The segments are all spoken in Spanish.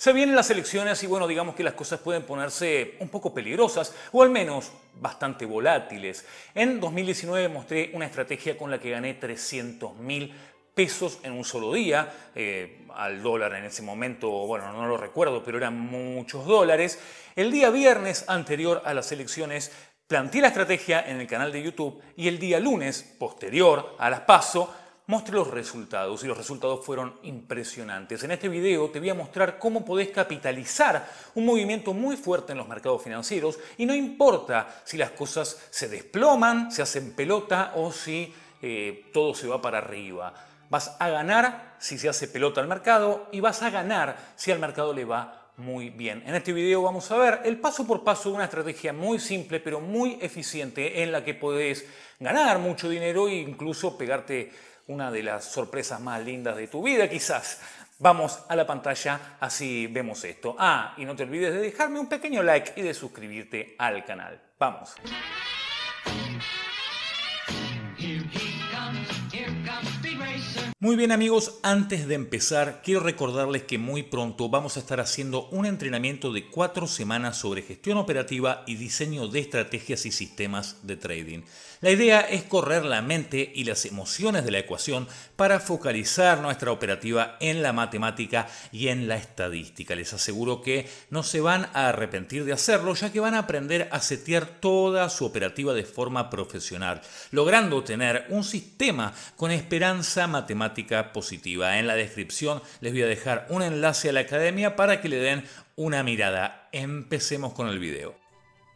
Se vienen las elecciones y bueno, digamos que las cosas pueden ponerse un poco peligrosas o al menos bastante volátiles. En 2019 mostré una estrategia con la que gané 300 mil pesos en un solo día, eh, al dólar en ese momento, bueno, no lo recuerdo, pero eran muchos dólares. El día viernes anterior a las elecciones planteé la estrategia en el canal de YouTube y el día lunes posterior a las paso Mostré los resultados y los resultados fueron impresionantes. En este video te voy a mostrar cómo podés capitalizar un movimiento muy fuerte en los mercados financieros y no importa si las cosas se desploman, se hacen pelota o si eh, todo se va para arriba. Vas a ganar si se hace pelota al mercado y vas a ganar si al mercado le va muy bien. En este video vamos a ver el paso por paso de una estrategia muy simple pero muy eficiente en la que podés ganar mucho dinero e incluso pegarte una de las sorpresas más lindas de tu vida, quizás. Vamos a la pantalla, así vemos esto. Ah, y no te olvides de dejarme un pequeño like y de suscribirte al canal. Vamos. Muy bien amigos, antes de empezar quiero recordarles que muy pronto vamos a estar haciendo un entrenamiento de cuatro semanas sobre gestión operativa y diseño de estrategias y sistemas de trading. La idea es correr la mente y las emociones de la ecuación para focalizar nuestra operativa en la matemática y en la estadística. Les aseguro que no se van a arrepentir de hacerlo ya que van a aprender a setear toda su operativa de forma profesional, logrando tener un sistema con esperanza matemática positiva. En la descripción les voy a dejar un enlace a la academia para que le den una mirada. Empecemos con el video.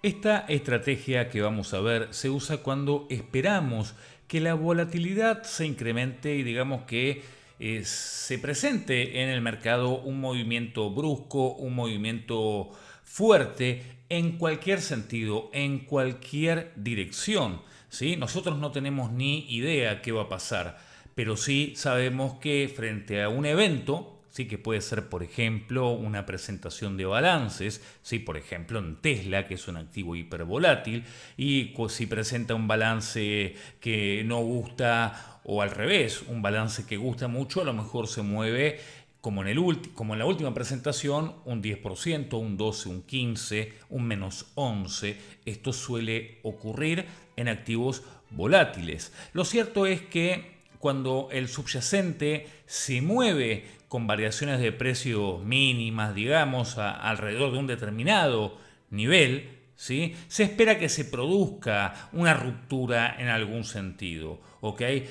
Esta estrategia que vamos a ver se usa cuando esperamos que la volatilidad se incremente y digamos que eh, se presente en el mercado un movimiento brusco, un movimiento fuerte en cualquier sentido, en cualquier dirección. si Nosotros no tenemos ni idea qué va a pasar pero sí sabemos que frente a un evento, sí que puede ser, por ejemplo, una presentación de balances, sí, por ejemplo, en Tesla, que es un activo hipervolátil, y si presenta un balance que no gusta o al revés, un balance que gusta mucho, a lo mejor se mueve como en, el como en la última presentación, un 10%, un 12%, un 15%, un menos 11%. Esto suele ocurrir en activos volátiles. Lo cierto es que cuando el subyacente se mueve con variaciones de precios mínimas, digamos, alrededor de un determinado nivel, ¿sí? se espera que se produzca una ruptura en algún sentido.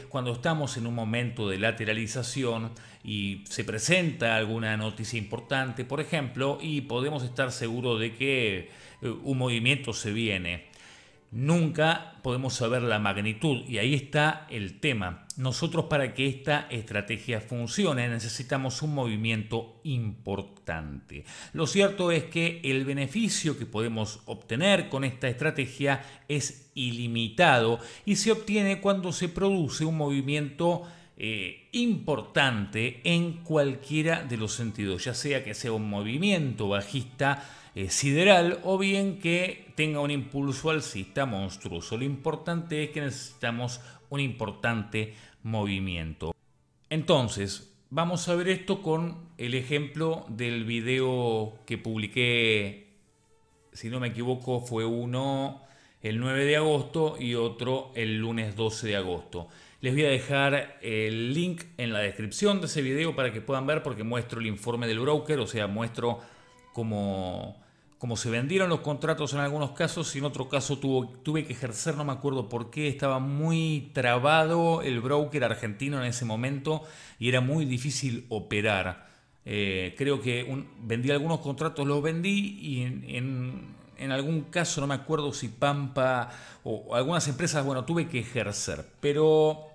Cuando estamos en un momento de lateralización y se presenta alguna noticia importante, por ejemplo, y podemos estar seguros de que eh, un movimiento se viene nunca podemos saber la magnitud y ahí está el tema. Nosotros para que esta estrategia funcione necesitamos un movimiento importante. Lo cierto es que el beneficio que podemos obtener con esta estrategia es ilimitado y se obtiene cuando se produce un movimiento eh, importante en cualquiera de los sentidos, ya sea que sea un movimiento bajista eh, sideral o bien que tenga un impulso alcista monstruoso. Lo importante es que necesitamos un importante movimiento. Entonces, vamos a ver esto con el ejemplo del video que publiqué, si no me equivoco, fue uno el 9 de agosto y otro el lunes 12 de agosto. Les voy a dejar el link en la descripción de ese video para que puedan ver porque muestro el informe del broker, o sea, muestro cómo, se vendieron los contratos en algunos casos y en otro caso tuvo, tuve que ejercer, no me acuerdo por qué, estaba muy trabado el broker argentino en ese momento y era muy difícil operar. Eh, creo que vendí algunos contratos, los vendí y en, en, algún caso, no me acuerdo si Pampa o algunas empresas, bueno, tuve que ejercer. Pero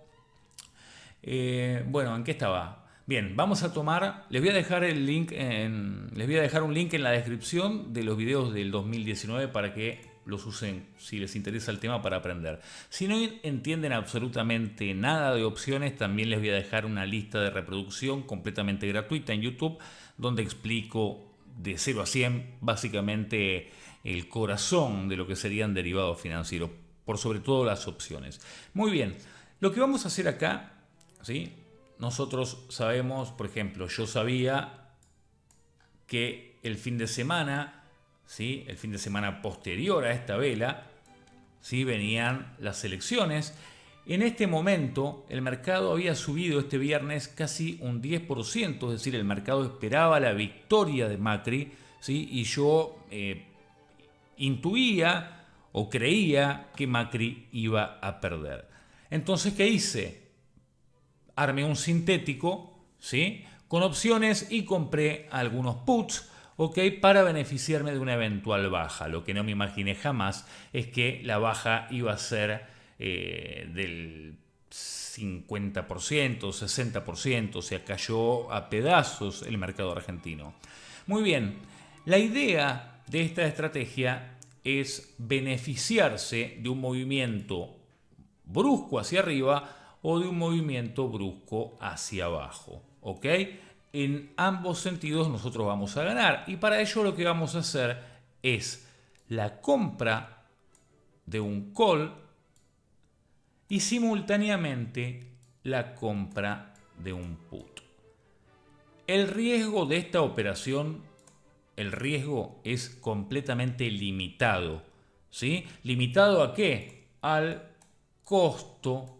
eh, bueno, ¿en qué estaba? Bien, vamos a tomar, les voy a dejar el link en, les voy a dejar un link en la descripción de los videos del 2019 para que los usen si les interesa el tema para aprender. Si no entienden absolutamente nada de opciones, también les voy a dejar una lista de reproducción completamente gratuita en YouTube donde explico de 0 a 100 básicamente el corazón de lo que serían derivados financieros, por sobre todo las opciones. Muy bien, lo que vamos a hacer acá ¿sí? Nosotros sabemos, por ejemplo, yo sabía que el fin de semana, ¿sí? el fin de semana posterior a esta vela, ¿sí? venían las elecciones. En este momento el mercado había subido este viernes casi un 10%, es decir, el mercado esperaba la victoria de Macri ¿sí? y yo eh, intuía o creía que Macri iba a perder. Entonces, ¿qué hice? arme un sintético, ¿sí? Con opciones y compré algunos puts, ¿ok? Para beneficiarme de una eventual baja. Lo que no me imaginé jamás es que la baja iba a ser eh, del 50%, 60%, o sea, cayó a pedazos el mercado argentino. Muy bien, la idea de esta estrategia es beneficiarse de un movimiento brusco hacia arriba o de un movimiento brusco hacia abajo. ¿Ok? En ambos sentidos nosotros vamos a ganar y para ello lo que vamos a hacer es la compra de un call y simultáneamente la compra de un put. El riesgo de esta operación, el riesgo es completamente limitado. ¿Sí? ¿Limitado a qué? Al costo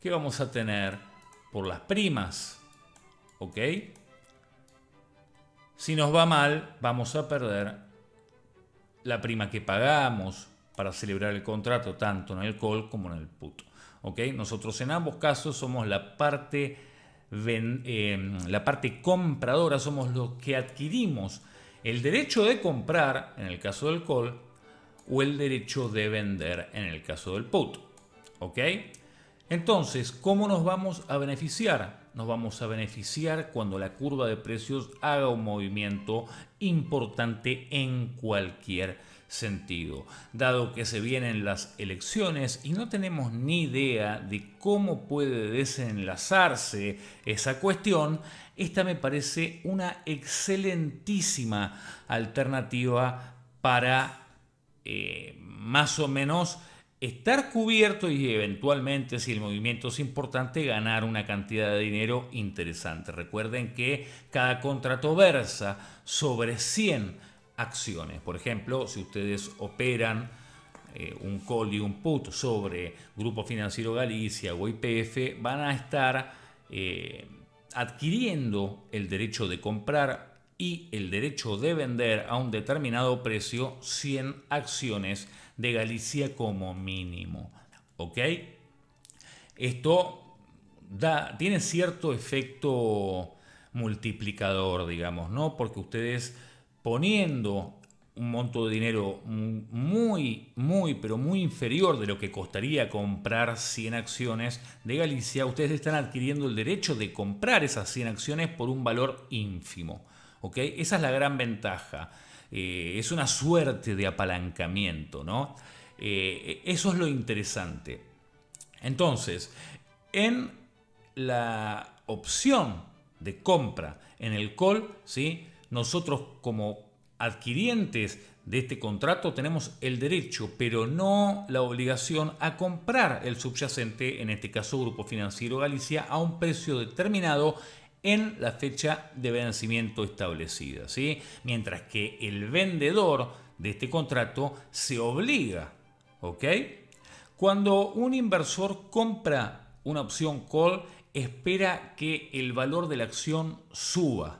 que vamos a tener por las primas. ¿Ok? Si nos va mal, vamos a perder la prima que pagamos para celebrar el contrato, tanto en el call como en el put. ¿Ok? Nosotros en ambos casos somos la parte, em, la parte compradora, somos los que adquirimos el derecho de comprar en el caso del call o el derecho de vender en el caso del put. ¿Ok? Entonces, ¿cómo nos vamos a beneficiar? Nos vamos a beneficiar cuando la curva de precios haga un movimiento importante en cualquier sentido. Dado que se vienen las elecciones y no tenemos ni idea de cómo puede desenlazarse esa cuestión, esta me parece una excelentísima alternativa para eh, más o menos estar cubierto y eventualmente, si el movimiento es importante, ganar una cantidad de dinero interesante. Recuerden que cada contrato versa sobre 100 acciones. Por ejemplo, si ustedes operan eh, un call y un put sobre Grupo Financiero Galicia o IPF, van a estar eh, adquiriendo el derecho de comprar y el derecho de vender a un determinado precio 100 acciones de Galicia como mínimo. ¿Ok? Esto tiene cierto efecto multiplicador, digamos, ¿no? Porque ustedes poniendo un monto de dinero muy, muy, pero muy inferior de lo que costaría comprar 100 acciones de Galicia, ustedes están adquiriendo el derecho de comprar esas 100 acciones por un valor ínfimo. Esa es la gran ventaja. Eh, es una suerte de apalancamiento, ¿no? Eh, eso es lo interesante. Entonces, en la opción de compra en el call, ¿sí? nosotros como adquirientes de este contrato tenemos el derecho, pero no la obligación a comprar el subyacente, en este caso Grupo Financiero Galicia, a un precio determinado en la fecha de vencimiento establecida. ¿sí? Mientras que el vendedor de este contrato se obliga. ¿ok? Cuando un inversor compra una opción call, espera que el valor de la acción suba.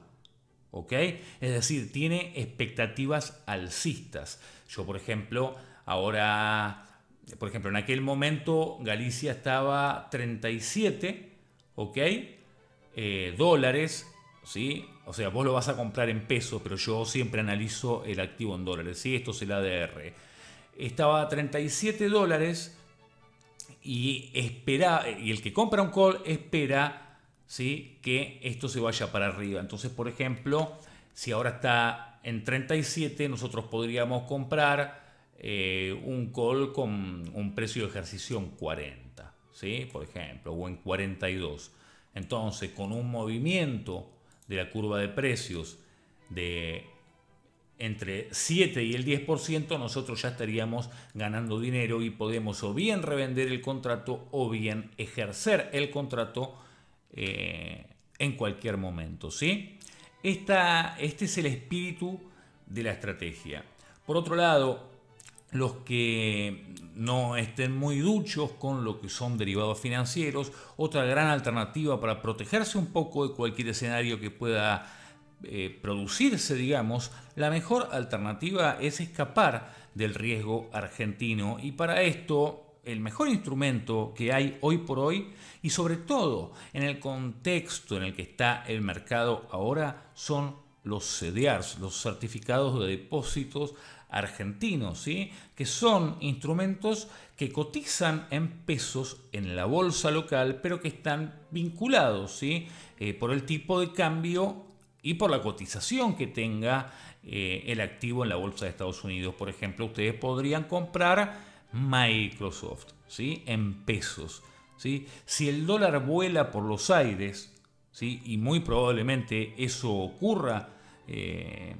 ¿ok? Es decir, tiene expectativas alcistas. Yo, por ejemplo, ahora, por ejemplo, en aquel momento Galicia estaba 37, ¿ok? Eh, dólares, ¿sí? O sea, vos lo vas a comprar en pesos, pero yo siempre analizo el activo en dólares, ¿sí? Esto es el ADR. Estaba a 37 dólares y, espera, y el que compra un call espera, ¿sí? Que esto se vaya para arriba. Entonces, por ejemplo, si ahora está en 37, nosotros podríamos comprar... Eh, un call con un precio de ejercicio en 40, ¿sí? por ejemplo, o en 42. Entonces, con un movimiento de la curva de precios de entre 7 y el 10%, nosotros ya estaríamos ganando dinero y podemos o bien revender el contrato o bien ejercer el contrato eh, en cualquier momento. ¿sí? este es el espíritu de la estrategia. Por otro lado, los que no estén muy duchos con lo que son derivados financieros, otra gran alternativa para protegerse un poco de cualquier escenario que pueda eh, producirse, digamos, la mejor alternativa es escapar del riesgo argentino y para esto el mejor instrumento que hay hoy por hoy y sobre todo en el contexto en el que está el mercado ahora son los CDRs, los certificados de depósitos argentinos, ¿sí? que son instrumentos que cotizan en pesos en la bolsa local, pero que están vinculados ¿sí? Eh, por el tipo de cambio y por la cotización que tenga eh, el activo en la bolsa de Estados Unidos. Por ejemplo, ustedes podrían comprar Microsoft ¿sí? en pesos. ¿sí? Si el dólar vuela por los aires, ¿sí? y muy probablemente eso ocurra, eh,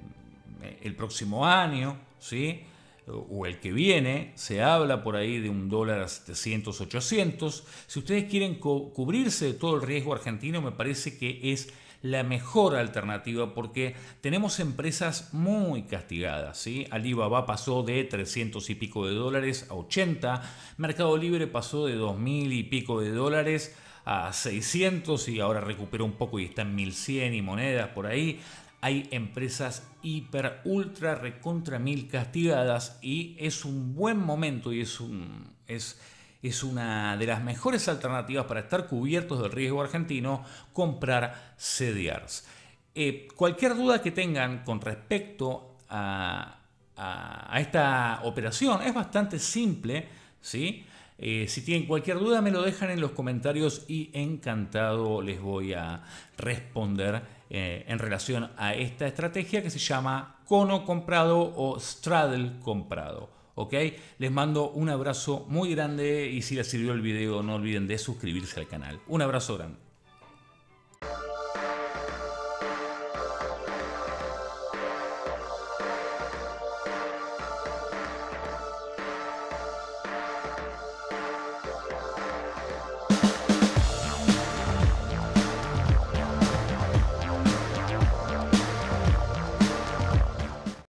el próximo año, ¿sí? o el que viene, se habla por ahí de un dólar a 700, 800. Si ustedes quieren cubrirse de todo el riesgo argentino, me parece que es la mejor alternativa porque tenemos empresas muy castigadas. ¿sí? Alibaba pasó de 300 y pico de dólares a 80, Mercado Libre pasó de 2.000 y pico de dólares a 600 y ahora recupera un poco y está en 1100 y monedas por ahí hay empresas hiper, ultra, recontra mil castigadas y es un buen momento y es, es, una de las mejores alternativas para estar cubiertos del riesgo argentino comprar CDRs. Eh, cualquier duda que tengan con respecto a, a esta operación es bastante simple, ¿sí? Eh, si tienen cualquier duda me lo dejan en los comentarios y encantado les voy a responder eh, en relación a esta estrategia que se llama cono comprado o straddle comprado. ¿ok? Les mando un abrazo muy grande y si les sirvió el video no olviden de suscribirse al canal. Un abrazo grande.